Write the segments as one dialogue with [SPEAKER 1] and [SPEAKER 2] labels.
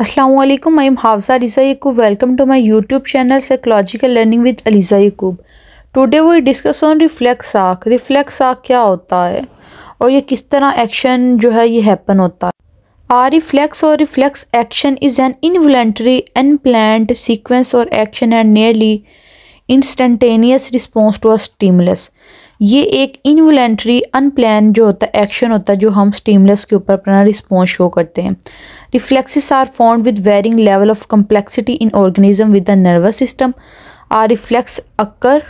[SPEAKER 1] Aslam I am Hafsa Alisa Yakub welcome to my YouTube channel psychological learning with Alisa Yakub today we discuss on reflex arc reflex arc क्या होता है और ये किस तरह एक्शन जो है ये हैपन होता है आ रिफ्लेक्स और reflex action is an involuntary unplanned sequence और action and nearly instantaneous response to a stimulus ये एक इनवलेंट्री अनप्लान जो होता है एक्शन होता है जो हम स्टीमलेस के ऊपर अपना रिस्पॉन्स शो करते हैं reflexes are form with varying level of complexity in organism with the nervous system are reflex occur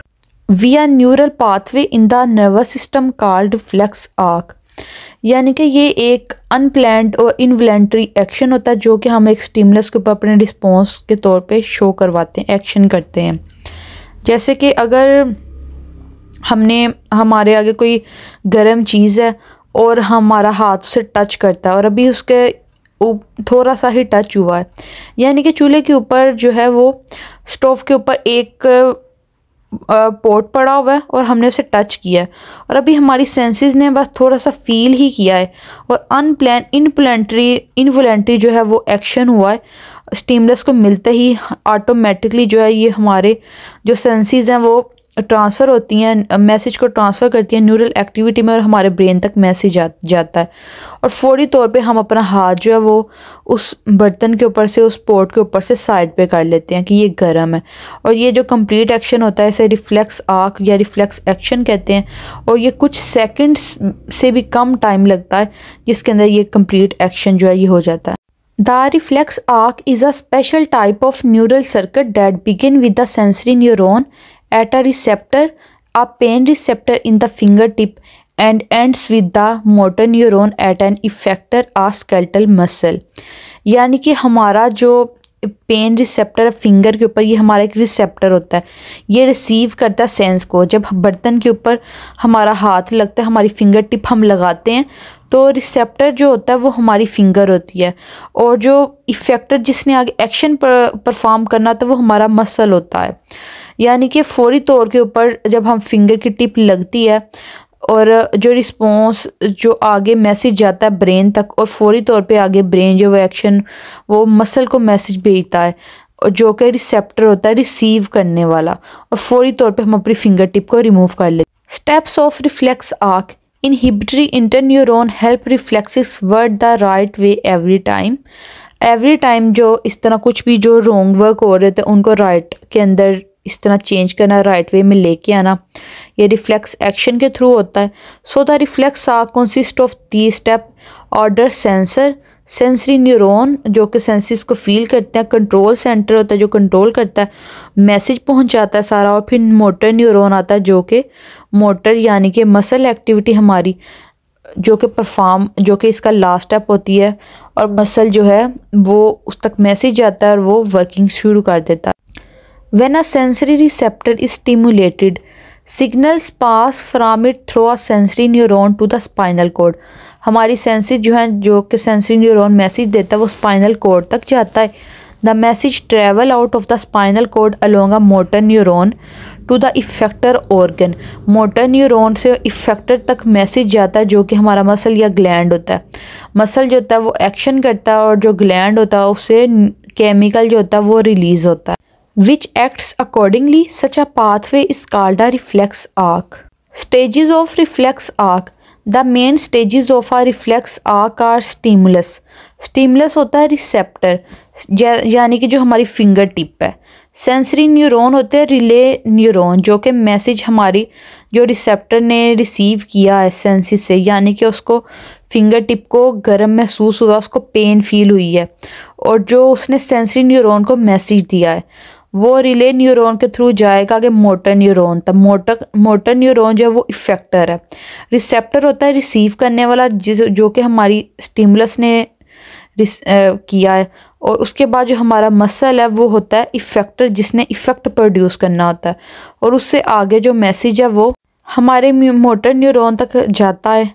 [SPEAKER 1] via neural pathway in the nervous system called reflex arc यानी कि ये एक अनप्लैंड और इनवलेंट्री एक्शन होता है जो कि हम एक स्टीमलेस के ऊपर अपने रिस्पॉन्स के तौर पर शो करवाते हैं एक्शन करते हैं जैसे कि अगर हमने हमारे आगे कोई गर्म चीज़ है और हमारा हाथ उसे टच करता है और अभी उसके थोड़ा सा ही टच हुआ है यानी कि चूल्हे के ऊपर जो है वो स्टोव के ऊपर एक पोर्ट पड़ा हुआ है और हमने उसे टच किया है और अभी हमारी सेंसेस ने बस थोड़ा सा फील ही किया है और अनप्लान इनप्लेंट्री इनवलेंट्री जो है वो एक्शन हुआ है स्टीमलेस को मिलते ही ऑटोमेटिकली जो है ये हमारे जो सेंसेस हैं वो ट्रांसफ़र होती हैं मैसेज को ट्रांसफ़र करती हैं न्यूरल एक्टिविटी में और हमारे ब्रेन तक मैसेज जा, जाता है और फौरी तौर पे हम अपना हाथ जो है वो उस बर्तन के ऊपर से उस पोर्ट के ऊपर से साइड पे कर लेते हैं कि ये गर्म है और ये जो कंप्लीट एक्शन होता है इसे रिफ्लेक्स आँख या रिफ्लेक्स एक्शन कहते हैं और ये कुछ सेकेंड्स से भी कम टाइम लगता है जिसके अंदर ये कंप्लीट एक्शन जो है ये हो जाता है the reflex arc is a special type of neural circuit that begin with the sensory neuron at a receptor a pain receptor in the finger tip and ends with the motor neuron at an effector a skeletal muscle यानी कि हमारा जो pen receptor finger के ऊपर ये हमारा एक receptor होता है ये रिसीव करता है सेंस को जब बर्तन के ऊपर हमारा हाथ लगता है हमारी फिंगर टिप हम लगाते हैं तो रिसेप्टर जो होता है वो हमारी फिंगर होती है और जो इफेक्टर जिसने आगे एक्शन परफॉर्म करना था वो हमारा मसल होता है यानी कि फौरी तौर के ऊपर जब हम फिंगर की टिप लगती है और जो रिस्पॉन्स जो आगे मैसेज जाता है ब्रेन तक और फौरी तौर पे आगे ब्रेन जो वो एक्शन वो मसल को मैसेज भेजता है और जो कि रिसेप्टर होता है रिसीव करने वाला और फौरी तौर पे हम अपनी फिंगर टिप को रिमूव कर लेते steps of reflex arc inhibitory interneuron help reflexes work the right way every time every time जो इस तरह कुछ भी जो रोंग वर्क हो रहे थे उनको राइट के अंदर इस तरह चेंज करना राइट वे में लेके आना ये रिफ्लेक्स एक्शन के थ्रू होता है सो द रिफ्लेक्स आ consist of the step order sensor sensory neuron जो कि सेंसिस को फील करते हैं कंट्रोल सेंटर होता है जो कंट्रोल करता है मैसेज पहुंचाता है सारा और फिर मोटर न्यूरॉन आता है जो कि मोटर यानी कि मसल एक्टिविटी हमारी जो कि परफॉर्म जो कि इसका लास्ट स्टेप होती है और मसल जो है वो उस तक मैसेज जाता है और वो वर्किंग शुरू कर देता है When a sensory receptor is stimulated, signals pass from it through a sensory neuron to the spinal cord हमारी सेंसिस जो हैं जो कि सेंसरी न्यूरॉन मैसेज देता है वो स्पाइनल कोड तक जाता है the message travel out of the spinal cord along a motor neuron to the effector organ motor neuron से इफेक्टर तक मैसेज जाता है जो कि हमारा मसल या ग्लैंड होता है मसल जो होता है वो एक्शन करता है और जो ग्लैंड होता है उससे केमिकल जो होता है वो रिलीज़ होता है which acts accordingly such a pathway is called a reflex arc stages of reflex arc the main stages of uh reflex arc are stimulus stimulus होता है रिसेप्टर यानी कि जो हमारी फिंगर टिप है सेंसरी न्यूरोन होते हैं रिले न्यूरोन जो कि मैसेज हमारी जो रिसेप्टर ने रिसीव किया है सेंसिस से यानी कि उसको फिंगर टिप को गर्म महसूस हुआ उसको पेन फील हुई है और जो उसने सेंसरी न्यूरोन को मैसेज दिया है वो रिले न्यूरॉन के थ्रू जाएगा आगे मोटर न्यूरॉन तब मोटर मोटर न्यूरॉन जो है वो इफेक्टर है रिसेप्टर होता है रिसीव करने वाला जिस जो कि हमारी स्टिमुलस ने किया है और उसके बाद जो हमारा मसल है वो होता है इफेक्टर जिसने इफ़ेक्ट प्रोड्यूस करना होता है और उससे आगे जो मैसेज है वो हमारे मोटर न्यूरोन तक जाता है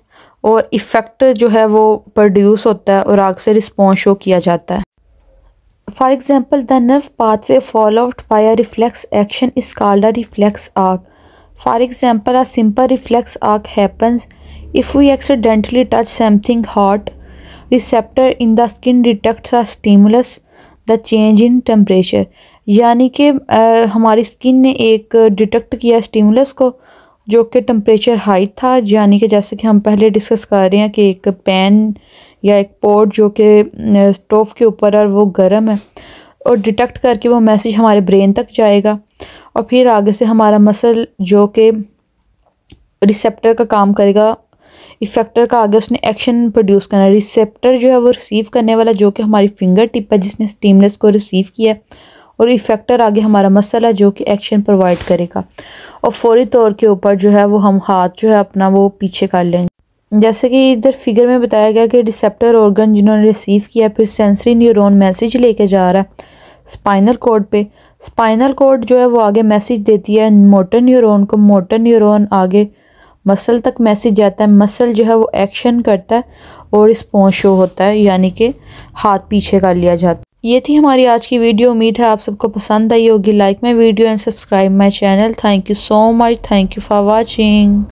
[SPEAKER 1] और इफ़ेक्ट जो है वो प्रोड्यूस होता है और आग से रिस्पॉन्स शो किया जाता है for example the nerve pathway out by a reflex action is called a reflex arc for example a simple reflex arc happens if we accidentally touch something hot receptor in the skin detect a stimulus the change in temperature यानी कि हमारी skin ने एक detect किया stimulus को जो कि temperature high था यानी कि जैसे कि हम पहले डिस्कस कर रहे हैं कि एक पैन या एक पोर्ट जो कि स्टोव के ऊपर है वो गर्म है और डिटेक्ट करके वो मैसेज हमारे ब्रेन तक जाएगा और फिर आगे से हमारा मसल जो कि रिसेप्टर का काम करेगा इफेक्टर का आगे उसने एक्शन प्रोड्यूस करना है रिसेप्टर जो है वो रिसीव करने वाला जो कि हमारी फिंगर टिप है जिसने स्टीमलेस को रिसीव किया और इफेक्टर आगे हमारा मसला जो कि एक्शन प्रोवाइड करेगा और फौरी तौर के ऊपर जो है वो हम हाथ जो है अपना वो पीछे कर लेंगे जैसे कि इधर फिगर में बताया गया कि रिसेप्टर ऑर्गन जिन्होंने रिसीव किया फिर सेंसरी न्यूरॉन मैसेज लेके जा रहा है स्पाइनल कोड पे स्पाइनल कोड जो है वो आगे मैसेज देती है मोटर न्यूरॉन को मोटर न्यूरॉन आगे मसल तक मैसेज जाता है मसल जो है वो एक्शन करता है और रिस्पॉन्स शो होता है यानी कि हाथ पीछे कर लिया जाता है ये थी हमारी आज की वीडियो उम्मीद है आप सबको पसंद आई होगी like my video and subscribe my channel thank you so much thank you for watching